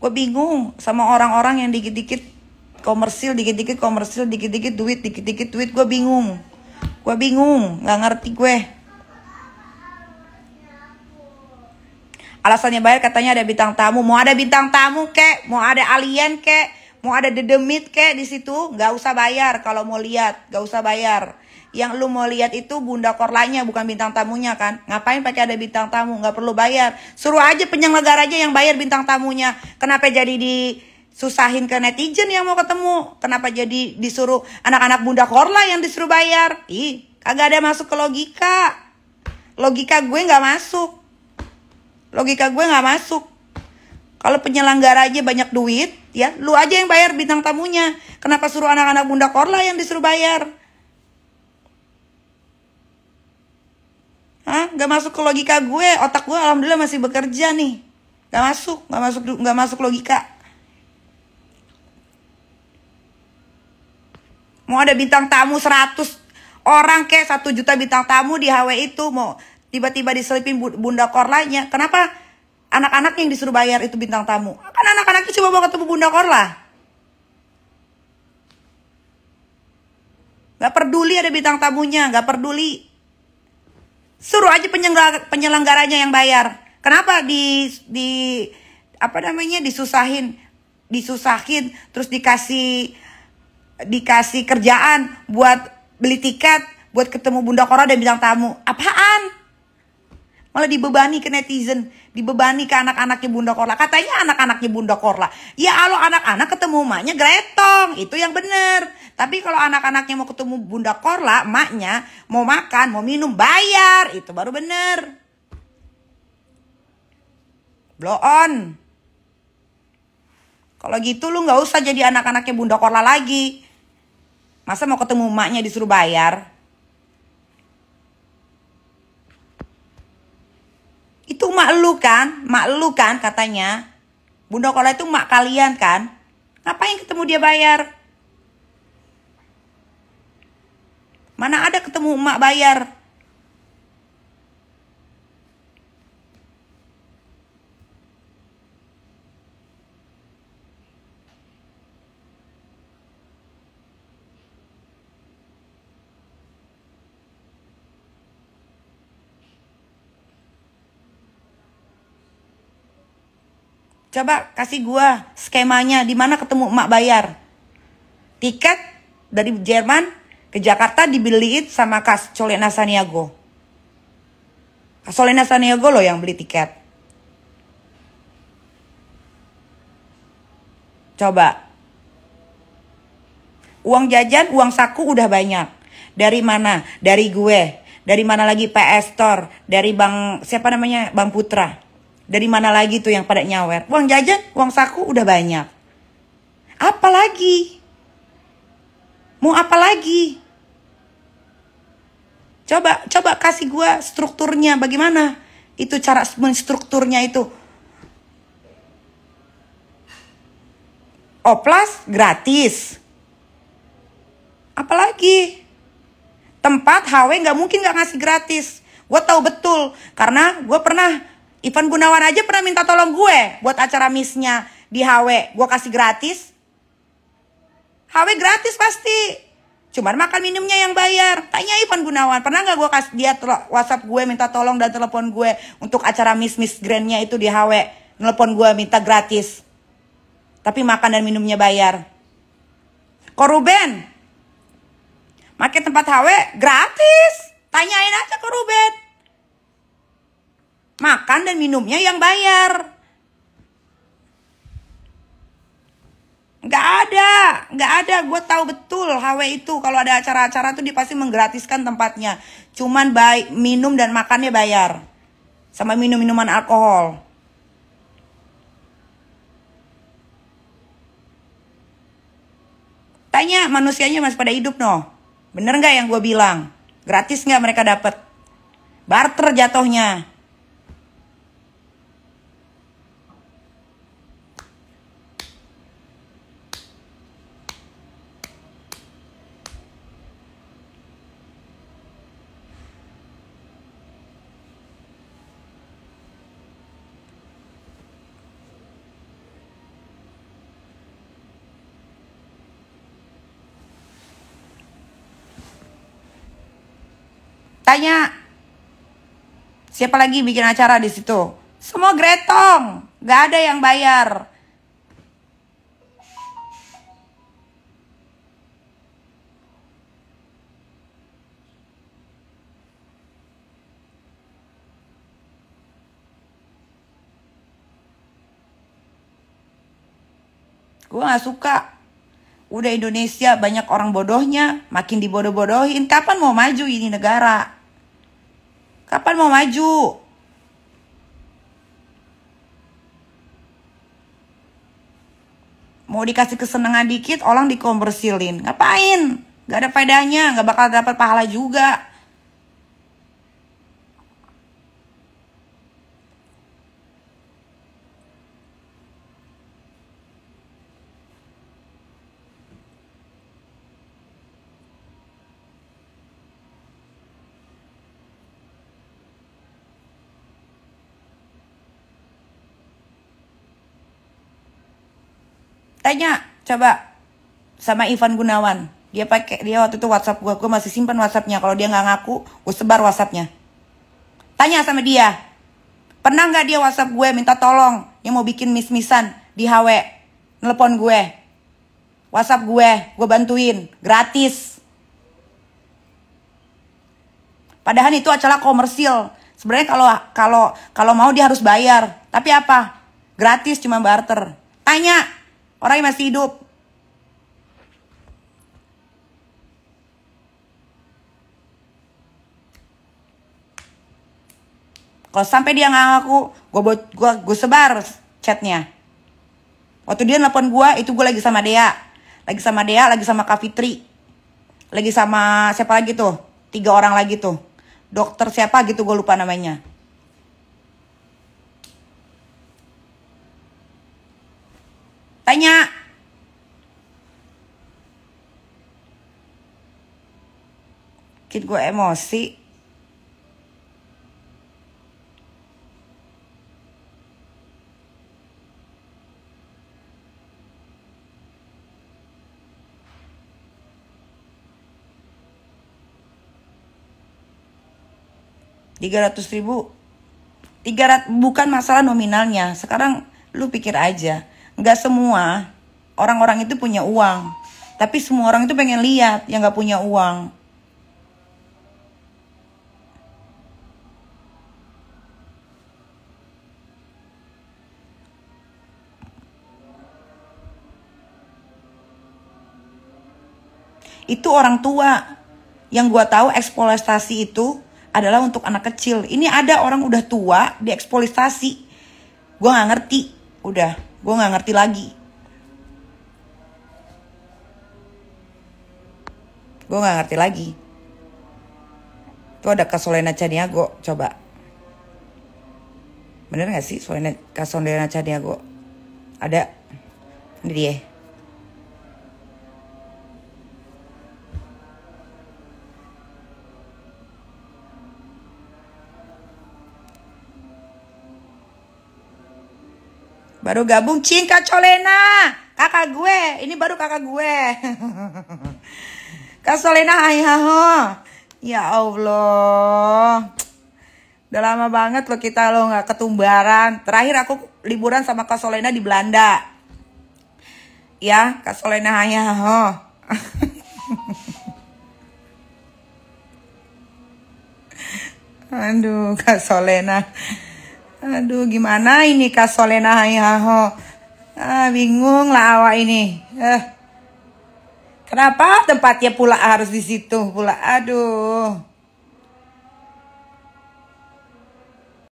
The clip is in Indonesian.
gue bingung sama orang-orang yang dikit-dikit komersil dikit-dikit komersil dikit-dikit duit dikit-dikit duit gue bingung gue bingung nggak ngerti gue alasannya bayar katanya ada bintang tamu mau ada bintang tamu kek mau ada alien kek Mau ada dedemit kek di situ, nggak usah bayar kalau mau lihat, nggak usah bayar. Yang lu mau lihat itu bunda korlanya bukan bintang tamunya kan. Ngapain pakai ada bintang tamu? Nggak perlu bayar. Suruh aja penyelenggara aja yang bayar bintang tamunya. Kenapa jadi di susahin ke netizen yang mau ketemu? Kenapa jadi disuruh anak-anak bunda korla yang disuruh bayar? Ih, kagak ada masuk ke logika. Logika gue nggak masuk. Logika gue nggak masuk. Kalau penyelenggara aja banyak duit, ya lu aja yang bayar bintang tamunya. Kenapa suruh anak-anak Bunda Korla yang disuruh bayar? Hah? Gak masuk ke logika gue, otak gue alhamdulillah masih bekerja nih. Gak masuk, gak masuk, gak masuk logika. Mau ada bintang tamu 100 orang kayak satu juta bintang tamu di HW itu mau tiba-tiba diselipin bunda korlanya. Kenapa? anak-anak yang disuruh bayar itu bintang tamu. Kan anak anak itu coba mau ketemu Bunda Korla. Gak peduli ada bintang tamunya, gak peduli. Suruh aja penyelenggaranya yang bayar. Kenapa di di apa namanya disusahin, disusahin, terus dikasih dikasih kerjaan buat beli tiket, buat ketemu Bunda Korla dan bintang tamu. Apaan? Malah dibebani ke netizen, dibebani ke anak-anaknya Bunda Korla. Katanya anak-anaknya Bunda Korla. Ya kalau anak-anak ketemu maknya gretong, itu yang bener. Tapi kalau anak-anaknya mau ketemu Bunda Korla, maknya mau makan, mau minum, bayar. Itu baru bener. Blow on. Kalau gitu lu gak usah jadi anak-anaknya Bunda Korla lagi. Masa mau ketemu maknya disuruh bayar? Itu mak lu kan, mak lu kan katanya. Bunda Kola itu mak kalian kan. yang ketemu dia bayar? Mana ada ketemu emak bayar? Coba kasih gue skemanya di mana ketemu emak bayar. Tiket dari Jerman ke Jakarta dibeliin sama Kas Colena Saniago. Kas Colena Saniago loh yang beli tiket. Coba. Uang jajan, uang saku udah banyak. Dari mana? Dari gue. Dari mana lagi PS Store? Dari Bang siapa namanya? Bang Putra dari mana lagi tuh yang pada nyawer? Uang jajan, uang saku udah banyak. Apa lagi? Mau apa lagi? Coba, coba kasih gue strukturnya bagaimana? Itu cara menstrukturnya itu. Oplas gratis. Apalagi? Tempat HW nggak mungkin nggak ngasih gratis. Gue tahu betul karena gue pernah Ivan Gunawan aja pernah minta tolong gue buat acara misnya di HW. Gue kasih gratis. HW gratis pasti. Cuman makan minumnya yang bayar. Tanya Ivan Gunawan, pernah nggak gue kasih dia WhatsApp gue minta tolong dan telepon gue untuk acara miss-miss grandnya itu di HW. Telepon gue minta gratis. Tapi makan dan minumnya bayar. Koruben, Makin tempat HW gratis. Tanyain aja ke Ruben. Makan dan minumnya yang bayar. Nggak ada, nggak ada. Gue tahu betul HW itu kalau ada acara-acara tuh dia pasti menggratiskan tempatnya. Cuman baik minum dan makannya bayar. Sama minum-minuman alkohol. Tanya manusianya masih pada hidup no. Bener nggak yang gue bilang? Gratis nggak mereka dapat? Barter jatuhnya. Tanya siapa lagi bikin acara di situ? Semua gretong, nggak ada yang bayar. Gue gak suka. Udah Indonesia banyak orang bodohnya, makin dibodoh-bodohin. Kapan mau maju ini negara? Kapan mau maju? Mau dikasih kesenangan dikit, orang dikombersilin. Ngapain? Gak ada faedahnya, gak bakal dapat pahala juga. Tanya coba sama Ivan Gunawan. Dia pakai dia waktu itu WhatsApp gue gue masih simpan WhatsAppnya. Kalau dia nggak ngaku, gue sebar WhatsAppnya. Tanya sama dia. Pernah nggak dia WhatsApp gue minta tolong yang mau bikin mis-misan di HW? nelpon gue. WhatsApp gue, gue bantuin, gratis. Padahal itu acara komersil. Sebenarnya kalau kalau kalau mau dia harus bayar. Tapi apa? Gratis cuma barter. Tanya Orang yang masih hidup. Kalau sampai dia nggak ngaku, gue gue gue sebar chatnya. Waktu dia nelfon gue, itu gue lagi sama Dea. Lagi sama Dea, lagi sama Kak Fitri. Lagi sama siapa lagi tuh? Tiga orang lagi tuh. Dokter siapa gitu gue lupa namanya. Tanya. Kit gue emosi. tiga ratus ribu tiga bukan masalah nominalnya sekarang lu pikir aja nggak semua orang-orang itu punya uang. Tapi semua orang itu pengen lihat yang nggak punya uang. itu orang tua. Yang gua tahu eksploitasi itu adalah untuk anak kecil. Ini ada orang udah tua dieksploitasi. gua nggak ngerti. Udah gue nggak ngerti lagi gue nggak ngerti lagi itu ada Kasolena Caniago coba bener nggak sih Solena Kasolena Caniago ada ini dia baru gabung Cingka Colena kakak gue ini baru kakak gue Kak Solena ho ya Allah udah lama banget lo kita lo nggak ketumbaran terakhir aku liburan sama Kak Solena di Belanda ya Kak Solena hai ho Aduh, Kak Solena. Aduh, gimana ini Kak Solena Hayaho? Ah, bingung lah awak ini. Eh. Kenapa tempatnya pula harus di situ pula? Aduh.